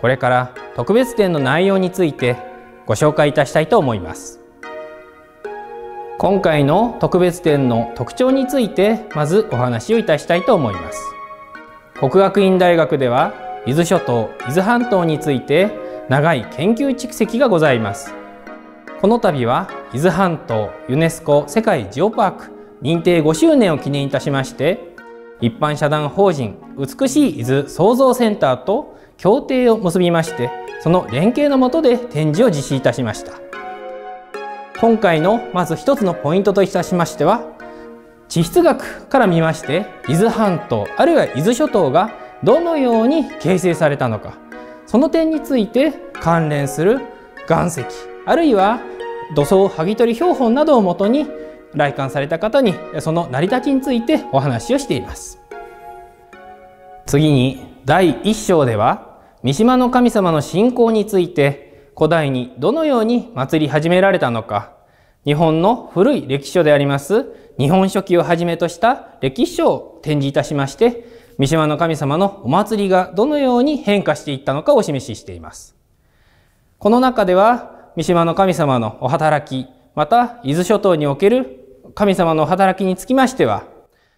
これから特別展の内容についてご紹介いたしたいと思います今回の特別展の特徴についてまずお話をいたしたいと思います国学院大学では伊豆諸島伊豆半島について長い研究蓄積がございますこの度は伊豆半島ユネスコ世界ジオパーク認定5周年を記念いたしまして一般社団法人美しい伊豆創造センターと協定を結びましてその連携のもとで展示を実施いたしました今回のまず一つのポイントといたしましては地質学から見まして伊豆半島あるいは伊豆諸島がどのように形成されたのかその点について関連する岩石あるいは土層剥ぎ取り標本などをもとに来館された方にその成り立ちについてお話をしています次に第1章では三島の神様の信仰について古代にどのように祭り始められたのか日本の古い歴史書であります日本書紀をはじめとした歴史書を展示いたしまして三島の神様のお祭りがどのように変化していったのかをお示ししていますこの中では三島の神様のお働きまた伊豆諸島における神様のお働きにつきましては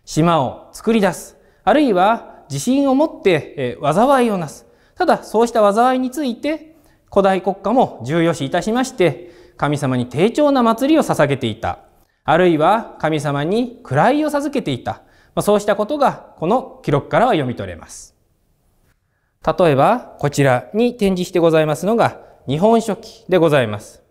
島を作り出すあるいは自信を持って災いをなすただ、そうした災いについて、古代国家も重要視いたしまして、神様に丁重な祭りを捧げていた。あるいは神様に位を授けていた。まあ、そうしたことが、この記録からは読み取れます。例えば、こちらに展示してございますのが、日本書紀でございます。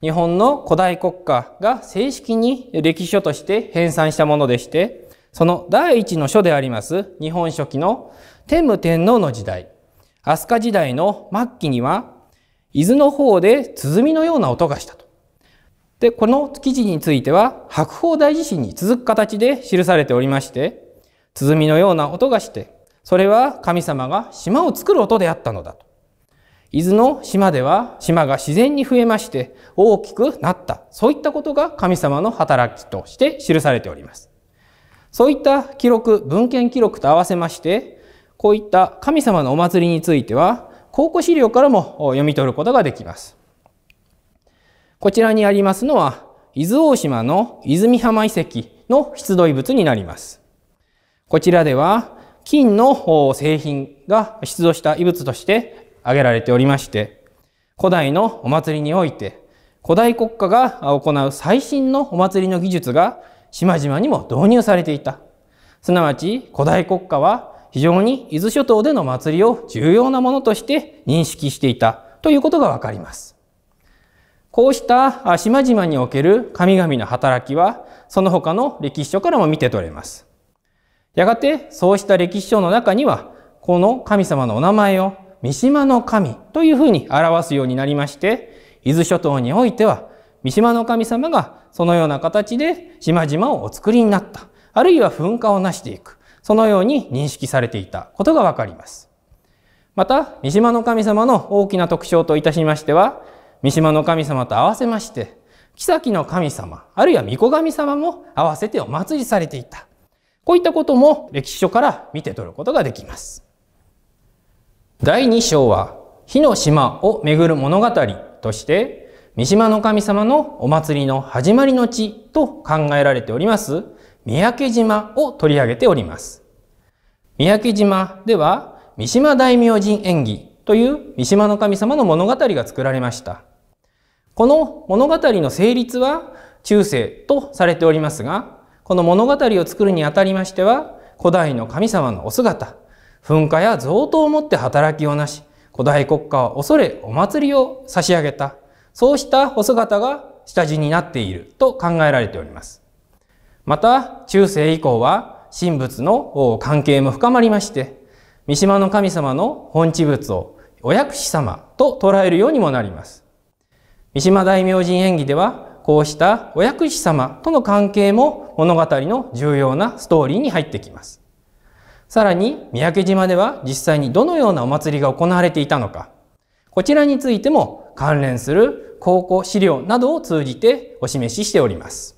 日本の古代国家が正式に歴史書として編纂したものでして、その第一の書であります日本書紀の天武天皇の時代、飛鳥時代の末期には伊豆の方で鼓のような音がしたと。で、この記事については白鳳大地震に続く形で記されておりまして、鼓のような音がして、それは神様が島を作る音であったのだと。伊豆の島では島が自然に増えまして大きくなった。そういったことが神様の働きとして記されております。そういった記録、文献記録と合わせまして、こういった神様のお祭りについては、考古資料からも読み取ることができます。こちらにありますのは、伊豆大島の泉浜遺跡の出土遺物になります。こちらでは、金の製品が出土した遺物として挙げられておりまして、古代のお祭りにおいて、古代国家が行う最新のお祭りの技術が島々にも導入されていた。すなわち古代国家は非常に伊豆諸島での祭りを重要なものとして認識していたということがわかります。こうした島々における神々の働きは、その他の歴史書からも見て取れます。やがて、そうした歴史書の中には、この神様のお名前を三島の神というふうに表すようになりまして、伊豆諸島においては、三島の神様がそのような形で島々をお作りになった、あるいは噴火をなしていく。そのように認識されていたことがわかります。また、三島の神様の大きな特徴といたしましては、三島の神様と合わせまして、妃の神様、あるいは御子神様も合わせてお祭りされていた。こういったことも歴史書から見て取ることができます。第2章は、火の島をめぐる物語として、三島の神様のお祭りの始まりの地と考えられております三宅島を取り上げております。三宅島では三島大明神演技という三島の神様の物語が作られました。この物語の成立は中世とされておりますが、この物語を作るにあたりましては、古代の神様のお姿、噴火や贈答をもって働きをなし、古代国家を恐れお祭りを差し上げた、そうしたお姿が下地になっていると考えられております。また中世以降は神仏の関係も深まりまして三島の神様の本地仏をお薬師様と捉えるようにもなります。三島大明神演技ではこうしたお薬師様との関係も物語の重要なストーリーに入ってきます。さらに三宅島では実際にどのようなお祭りが行われていたのか、こちらについても関連する考古資料などを通じてお示ししております。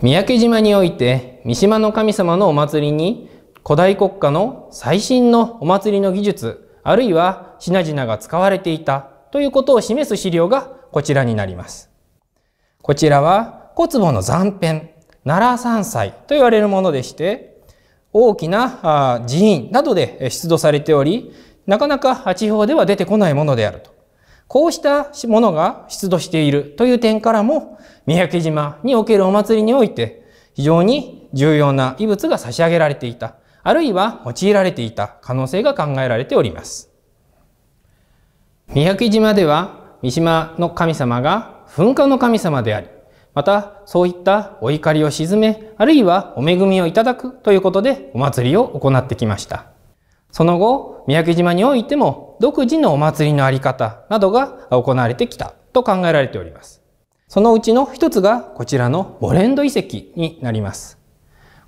三宅島において三島の神様のお祭りに古代国家の最新のお祭りの技術あるいは品々が使われていたということを示す資料がこちらになります。こちらは小壺の残片奈良山菜と言われるものでして大きな寺院などで出土されておりなかなか地方では出てこないものであると。こうしたものが出土しているという点からも、三宅島におけるお祭りにおいて、非常に重要な遺物が差し上げられていた、あるいは用いられていた可能性が考えられております。三宅島では、三島の神様が噴火の神様であり、またそういったお怒りを鎮め、あるいはお恵みをいただくということでお祭りを行ってきました。その後、三宅島においても独自のお祭りのあり方などが行われてきたと考えられております。そのうちの一つがこちらのボレンド遺跡になります。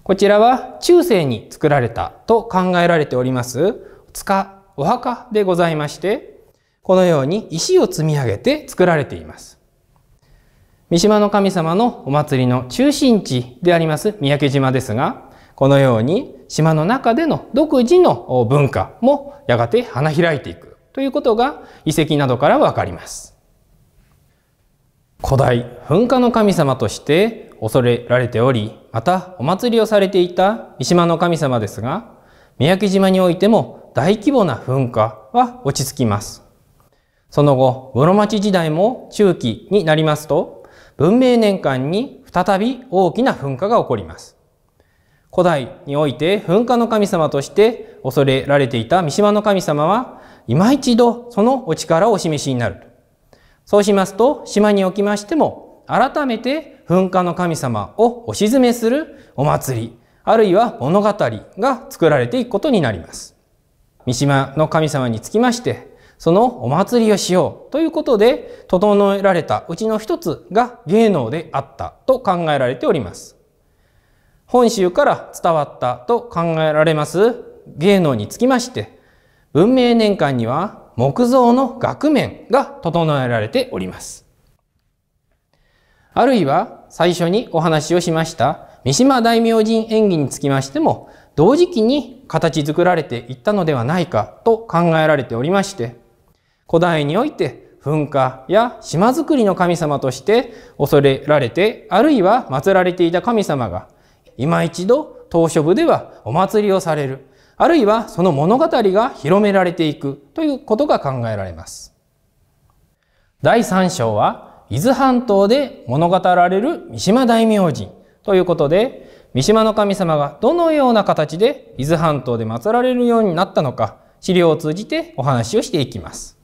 こちらは中世に作られたと考えられております塚、お墓でございまして、このように石を積み上げて作られています。三島の神様のお祭りの中心地であります三宅島ですが、このように島の中での独自の文化もやがて花開いていくということが遺跡などからわかります。古代噴火の神様として恐れられており、またお祭りをされていた三島の神様ですが、三宅島においても大規模な噴火は落ち着きます。その後、室町時代も中期になりますと、文明年間に再び大きな噴火が起こります。古代において噴火の神様として恐れられていた三島の神様は、今一度そのお力をお示しになる。そうしますと、島におきましても、改めて噴火の神様をお鎮めするお祭り、あるいは物語が作られていくことになります。三島の神様につきまして、そのお祭りをしようということで、整えられたうちの一つが芸能であったと考えられております。本州から伝わったと考えられます芸能につきまして、文明年間には木造の額面が整えられております。あるいは最初にお話をしました三島大明神演技につきましても、同時期に形作られていったのではないかと考えられておりまして、古代において噴火や島づくりの神様として恐れられて、あるいは祀られていた神様が今一度島嶼部ではお祭りをされる、あるいはその物語が広められていくということが考えられます。第3章は、伊豆半島で物語られる三島大明神ということで、三島の神様がどのような形で伊豆半島で祀られるようになったのか、資料を通じてお話をしていきます。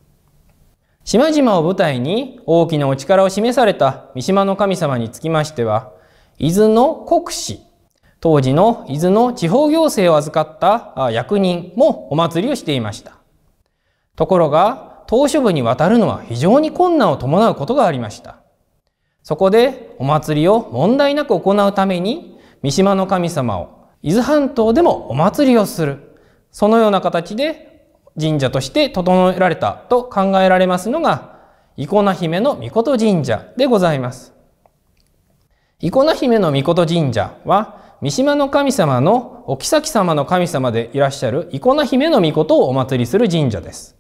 島々を舞台に大きなお力を示された三島の神様につきましては、伊豆の国司当時の伊豆の地方行政を預かった役人もお祭りをしていました。ところが、島し部に渡るのは非常に困難を伴うことがありました。そこでお祭りを問題なく行うために、三島の神様を伊豆半島でもお祭りをする。そのような形で神社として整えられたと考えられますのが、生粉姫の御事神社でございます。生粉姫の御事神社は、三島の神様のお妃様の神様でいらっしゃる生粉姫の御事をお祭りする神社です。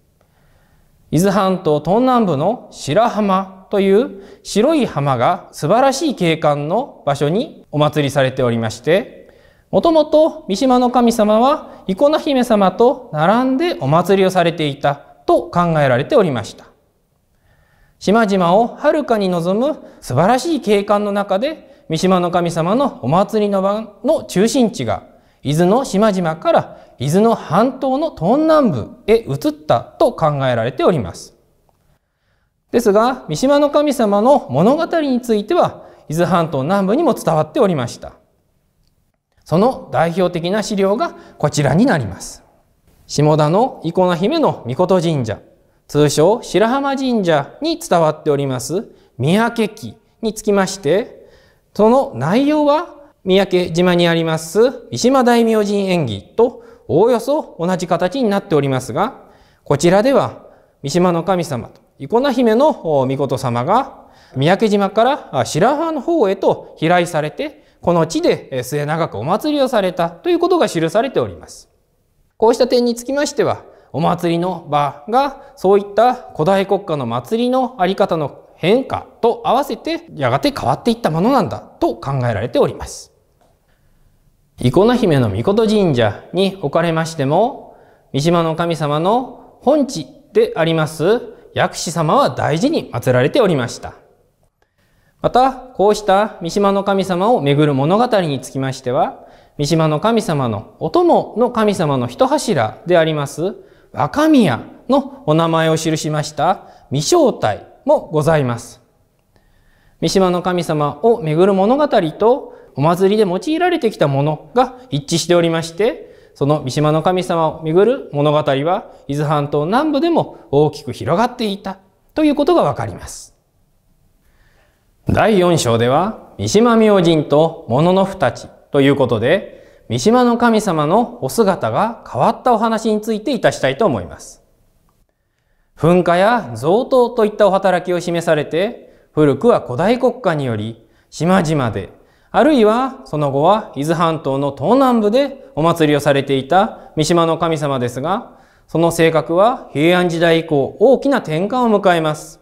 伊豆半島東南部の白浜という白い浜が素晴らしい景観の場所にお祭りされておりまして、もともと三島の神様は生粉姫様と並んでお祭りをされていたと考えられておりました。島々をはるかに望む素晴らしい景観の中で三島の神様のお祭りの場の中心地が伊豆の島々から伊豆の半島の東南部へ移ったと考えられております。ですが、三島の神様の物語については、伊豆半島南部にも伝わっておりました。その代表的な資料がこちらになります。下田の生粉姫の御琴神社、通称白浜神社に伝わっております、三宅記につきまして、その内容は、三宅島にあります三島大明神演技とおおよそ同じ形になっておりますが、こちらでは三島の神様とコナ姫の御事様が三宅島から白浜の方へと飛来されて、この地で末永くお祭りをされたということが記されております。こうした点につきましては、お祭りの場がそういった古代国家の祭りのあり方の変化と合わせてやがて変わっていったものなんだと考えられております。コナ姫の御事神社におかれましても、三島の神様の本地であります薬師様は大事に祀られておりました。また、こうした三島の神様をめぐる物語につきましては、三島の神様のお供の神様の一柱であります若宮のお名前を記しました未正体もございます。三島の神様をめぐる物語とお祭りで用いられてきたものが一致しておりまして、その三島の神様をめぐる物語は伊豆半島南部でも大きく広がっていたということがわかります。第4章では三島明神と物の二たちということで三島の神様のお姿が変わったお話についていたしたいと思います。噴火や贈答といったお働きを示されて、古くは古代国家により、島々で、あるいはその後は伊豆半島の東南部でお祭りをされていた三島の神様ですが、その性格は平安時代以降大きな転換を迎えます。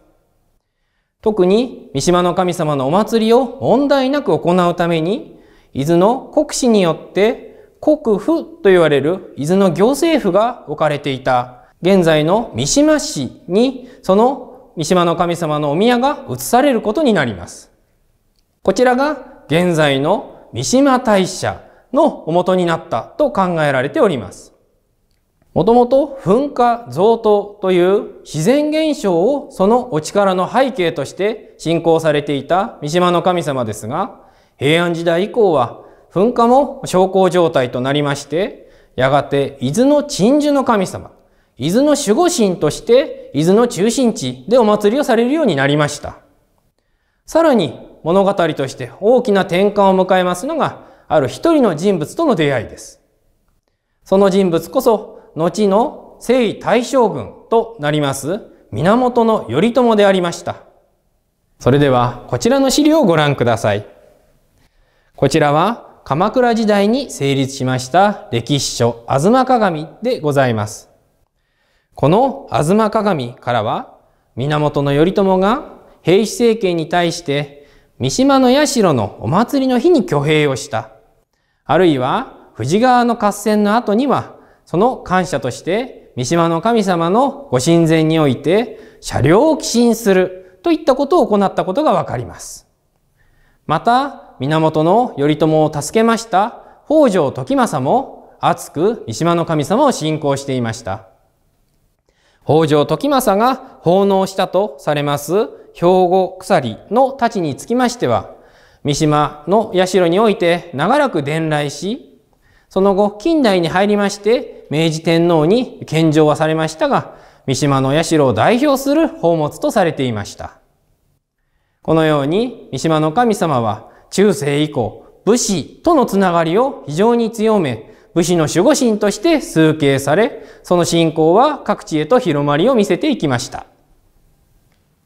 特に三島の神様のお祭りを問題なく行うために、伊豆の国司によって国府と言われる伊豆の行政府が置かれていた現在の三島市にその三島の神様のお宮が移されることになります。こちらが現在の三島大社のお元になったと考えられております。もともと噴火増答という自然現象をそのお力の背景として信仰されていた三島の神様ですが、平安時代以降は噴火も小康状態となりまして、やがて伊豆の鎮守の神様、伊豆の守護神として伊豆の中心地でお祭りをされるようになりました。さらに物語として大きな転換を迎えますのがある一人の人物との出会いです。その人物こそ後の征夷大将軍となります源頼朝でありました。それではこちらの資料をご覧ください。こちらは鎌倉時代に成立しました歴史書吾妻鏡でございます。この吾妻鏡からは源頼朝が平氏政権に対して三島の社のお祭りの日に挙兵をした。あるいは富士川の合戦の後にはその感謝として三島の神様のご神前において車両を寄進するといったことを行ったことがわかります。また、源頼朝を助けました北条時政も熱く三島の神様を信仰していました。北条時政が奉納したとされます兵庫鎖の太刀につきましては、三島の社において長らく伝来し、その後近代に入りまして明治天皇に献上はされましたが、三島の社を代表する宝物とされていました。このように三島の神様は中世以降武士とのつながりを非常に強め、武士の守護神として崇敬され、その信仰は各地へと広まりを見せていきました。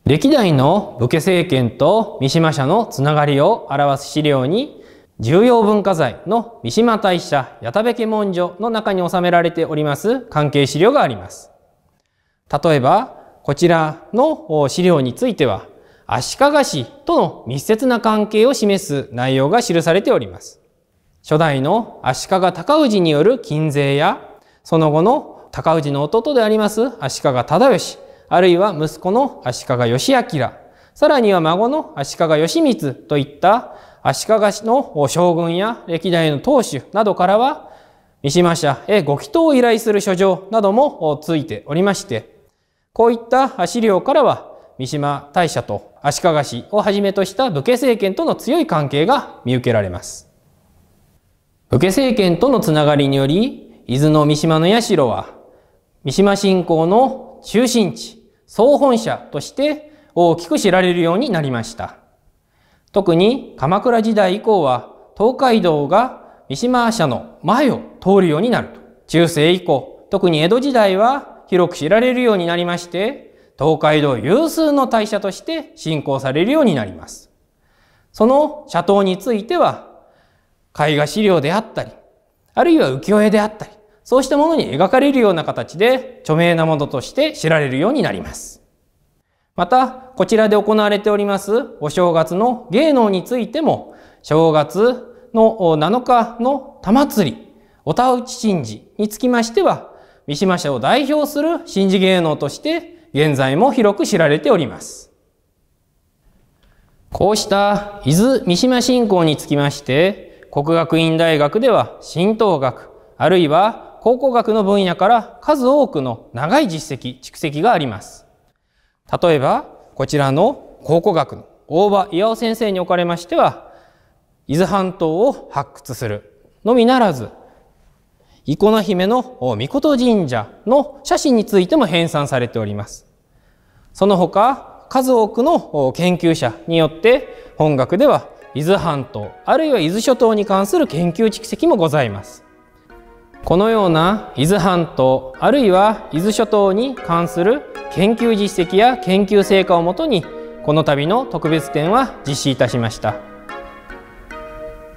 歴代の武家政権と三島社のつながりを表す資料に、重要文化財の三島大社八田部家文書の中に収められております関係資料があります。例えば、こちらの資料については、足利氏との密接な関係を示す内容が記されております。初代の足利尊氏による金税や、その後の尊氏の弟であります足利忠義、あるいは息子の足利義明、さらには孫の足利義満といった足利氏の将軍や歴代の当主などからは、三島社へご祈祷を依頼する書状などもついておりまして、こういった資料からは、三島大社と足利氏をはじめとした武家政権との強い関係が見受けられます。武家政権とのつながりにより、伊豆の三島の社は、三島信仰の中心地、総本社として大きく知られるようになりました。特に鎌倉時代以降は、東海道が三島社の前を通るようになると。中世以降、特に江戸時代は広く知られるようになりまして、東海道有数の大社として信仰されるようになります。その社頭については絵画資料であったり、あるいは浮世絵であったり、そうしたものに描かれるような形で著名なものとして知られるようになります。また、こちらで行われておりますお正月の芸能についても、正月の7日の玉祭り、おたうち神事につきましては、三島社を代表する神事芸能として、現在も広く知られております。こうした伊豆三島信仰につきまして、国学院大学では神道学あるいは考古学の分野から数多くの長い実績蓄積があります例えばこちらの考古学の大場尾先生におかれましては伊豆半島を発掘するのみならず生粉姫の御琴神社の写真についても編纂されておりますその他数多くの研究者によって本学では伊豆半島あるいは伊豆諸島に関する研究蓄積もございますこのような伊豆半島あるいは伊豆諸島に関する研究実績や研究成果をもとにこの度の特別展は実施いたしました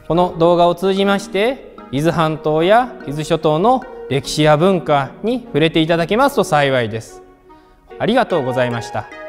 この動画を通じまして伊豆半島や伊豆諸島の歴史や文化に触れていただけますと幸いですありがとうございました。